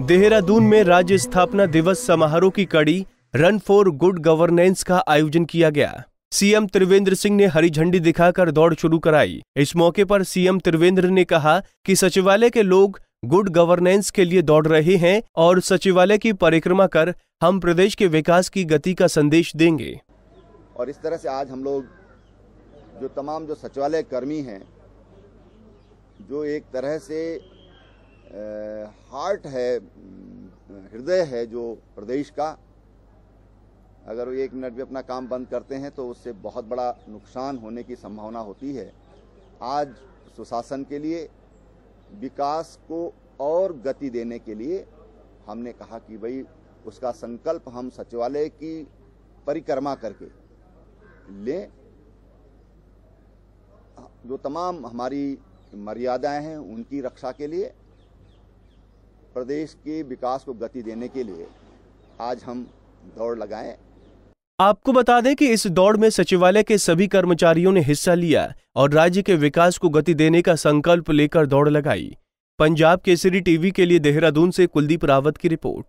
देहरादून में राज्य स्थापना दिवस समारोह की कड़ी रन फॉर गुड गवर्नेंस का आयोजन किया गया सीएम त्रिवेंद्र सिंह ने हरी झंडी दिखाकर दौड़ शुरू कराई इस मौके पर सीएम त्रिवेंद्र ने कहा कि सचिवालय के लोग गुड गवर्नेंस के लिए दौड़ रहे हैं और सचिवालय की परिक्रमा कर हम प्रदेश के विकास की गति का संदेश देंगे और इस तरह से आज हम लोग जो तमाम जो सचिवालय कर्मी हैं जो एक तरह से हार्ट है हृदय है जो प्रदेश का अगर वो एक मिनट भी अपना काम बंद करते हैं तो उससे बहुत बड़ा नुकसान होने की संभावना होती है आज सुशासन के लिए विकास को और गति देने के लिए हमने कहा कि भाई उसका संकल्प हम सचिवालय की परिक्रमा करके लें जो तमाम हमारी मर्यादाएं हैं उनकी रक्षा के लिए प्रदेश के विकास को गति देने के लिए आज हम दौड़ लगाए आपको बता दें कि इस दौड़ में सचिवालय के सभी कर्मचारियों ने हिस्सा लिया और राज्य के विकास को गति देने का संकल्प लेकर दौड़ लगाई पंजाब केसरी टीवी के लिए देहरादून से कुलदीप रावत की रिपोर्ट